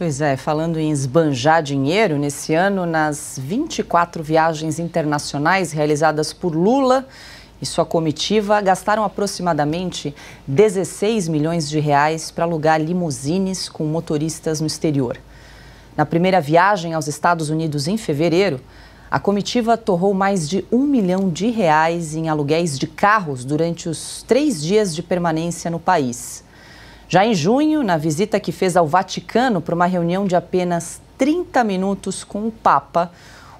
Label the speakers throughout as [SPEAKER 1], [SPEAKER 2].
[SPEAKER 1] Pois é, falando em esbanjar dinheiro, nesse ano, nas 24 viagens internacionais realizadas por Lula e sua comitiva, gastaram aproximadamente 16 milhões de reais para alugar limusines com motoristas no exterior. Na primeira viagem aos Estados Unidos em fevereiro, a comitiva torrou mais de um milhão de reais em aluguéis de carros durante os três dias de permanência no país. Já em junho, na visita que fez ao Vaticano para uma reunião de apenas 30 minutos com o Papa,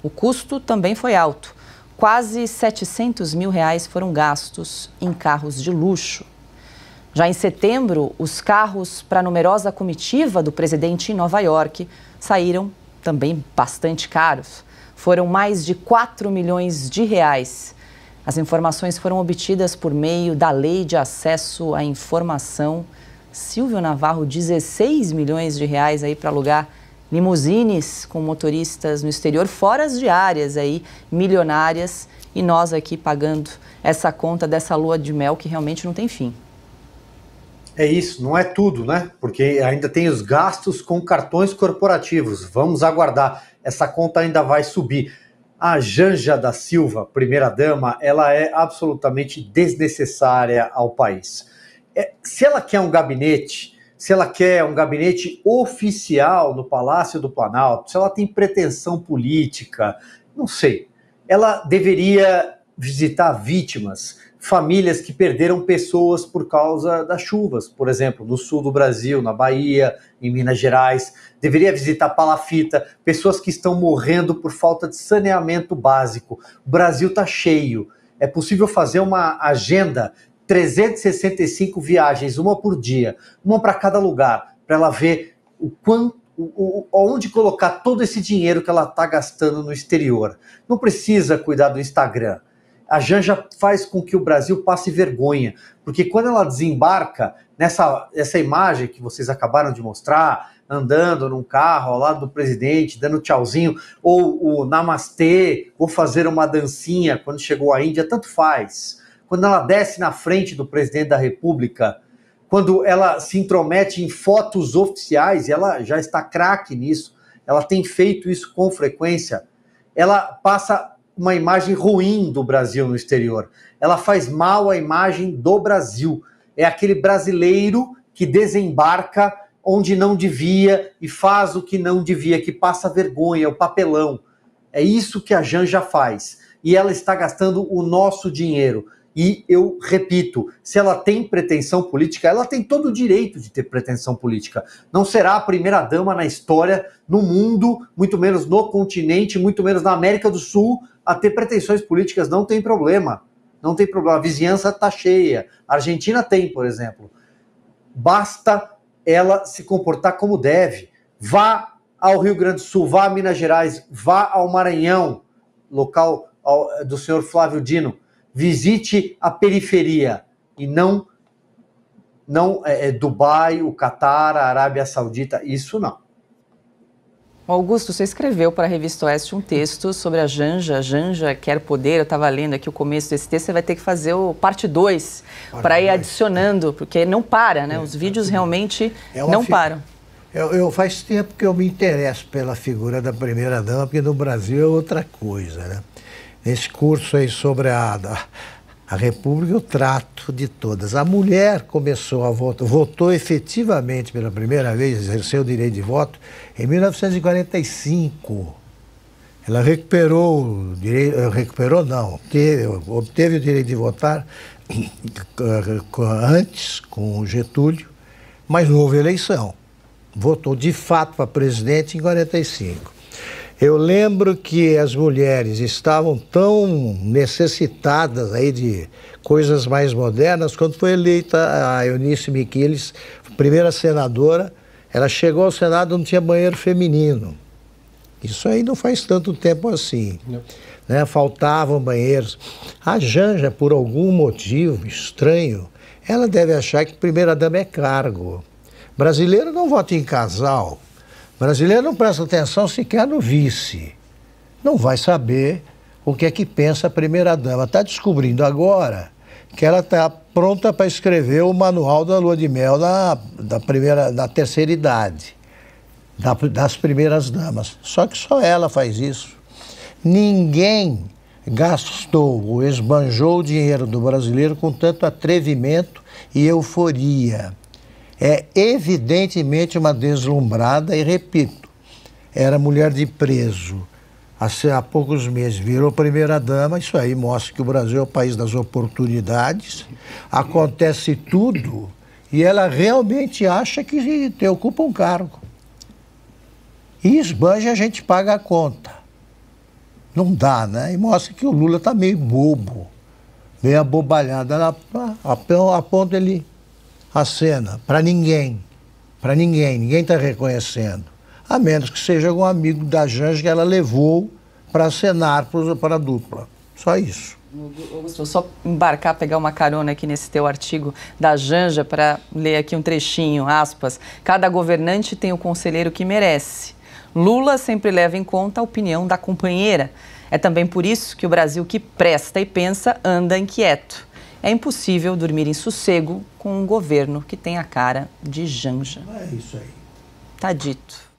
[SPEAKER 1] o custo também foi alto. Quase 700 mil reais foram gastos em carros de luxo. Já em setembro, os carros para a numerosa comitiva do presidente em Nova York saíram também bastante caros. Foram mais de 4 milhões de reais. As informações foram obtidas por meio da Lei de Acesso à Informação Silvio Navarro 16 milhões de reais aí para alugar limusines com motoristas no exterior, fora as diárias aí, milionárias, e nós aqui pagando essa conta dessa lua de mel que realmente não tem fim.
[SPEAKER 2] É isso, não é tudo, né? Porque ainda tem os gastos com cartões corporativos. Vamos aguardar, essa conta ainda vai subir. A Janja da Silva, primeira dama, ela é absolutamente desnecessária ao país é, se ela quer um gabinete, se ela quer um gabinete oficial no Palácio do Planalto, se ela tem pretensão política, não sei. Ela deveria visitar vítimas, famílias que perderam pessoas por causa das chuvas, por exemplo, no sul do Brasil, na Bahia, em Minas Gerais. Deveria visitar Palafita, pessoas que estão morrendo por falta de saneamento básico. O Brasil está cheio. É possível fazer uma agenda 365 viagens, uma por dia, uma para cada lugar, para ela ver o quanto o, onde colocar todo esse dinheiro que ela está gastando no exterior. Não precisa cuidar do Instagram. A Janja faz com que o Brasil passe vergonha, porque quando ela desembarca nessa essa imagem que vocês acabaram de mostrar, andando num carro ao lado do presidente, dando tchauzinho, ou o namastê, ou fazer uma dancinha quando chegou à Índia, tanto faz quando ela desce na frente do presidente da República, quando ela se intromete em fotos oficiais, ela já está craque nisso, ela tem feito isso com frequência, ela passa uma imagem ruim do Brasil no exterior. Ela faz mal à imagem do Brasil. É aquele brasileiro que desembarca onde não devia e faz o que não devia, que passa vergonha, o papelão. É isso que a Janja faz. E ela está gastando o nosso dinheiro. E eu repito, se ela tem pretensão política, ela tem todo o direito de ter pretensão política. Não será a primeira dama na história, no mundo, muito menos no continente, muito menos na América do Sul, a ter pretensões políticas. Não tem problema. Não tem problema. A vizinhança está cheia. A Argentina tem, por exemplo. Basta ela se comportar como deve. Vá ao Rio Grande do Sul, vá a Minas Gerais, vá ao Maranhão, local do senhor Flávio Dino visite a periferia e não não é, é, Dubai, o Catar, a Arábia Saudita, isso não.
[SPEAKER 1] Augusto, você escreveu para a Revista Oeste um texto sobre a Janja. A Janja quer poder. Eu estava lendo aqui o começo desse texto. Você vai ter que fazer o parte 2 para ir adicionando, porque não para, né? É, Os vídeos realmente é não fi... param. Eu, eu,
[SPEAKER 3] faz tempo que eu me interesso pela figura da primeira-dama, porque no Brasil é outra coisa, né? nesse curso aí sobre a, a República, eu trato de todas. A mulher começou a votar, votou efetivamente pela primeira vez, exerceu o direito de voto, em 1945. Ela recuperou o direito, eh, recuperou não, obteve, obteve o direito de votar antes com o Getúlio, mas não houve eleição. Votou de fato para presidente em 45. Eu lembro que as mulheres estavam tão necessitadas aí de coisas mais modernas, quando foi eleita a Eunice Miquiles, primeira senadora, ela chegou ao Senado e não tinha banheiro feminino. Isso aí não faz tanto tempo assim. Né? Faltavam banheiros. A Janja, por algum motivo estranho, ela deve achar que primeira-dama é cargo. Brasileiro não vota em casal brasileiro não presta atenção sequer no vice. Não vai saber o que é que pensa a primeira-dama. Está descobrindo agora que ela está pronta para escrever o manual da lua de mel da, da, primeira, da terceira idade, da, das primeiras damas. Só que só ela faz isso. Ninguém gastou ou esbanjou o dinheiro do brasileiro com tanto atrevimento e euforia é evidentemente uma deslumbrada e repito, era mulher de preso. Há poucos meses virou primeira-dama, isso aí mostra que o Brasil é o país das oportunidades, acontece tudo e ela realmente acha que te ocupa um cargo. E esbanja a gente paga a conta. Não dá, né? E mostra que o Lula está meio bobo, meio abobalhado, ah, a ponto ele a cena para ninguém. Para ninguém, ninguém está reconhecendo. A menos que seja algum amigo da Janja que ela levou para cenar
[SPEAKER 1] para a dupla. Só isso. Augusto, só embarcar, pegar uma carona aqui nesse teu artigo da Janja para ler aqui um trechinho, aspas. Cada governante tem o conselheiro que merece. Lula sempre leva em conta a opinião da companheira. É também por isso que o Brasil que presta e pensa anda inquieto. É impossível dormir em sossego com um governo que tem a cara de janja. É isso aí. Tá dito.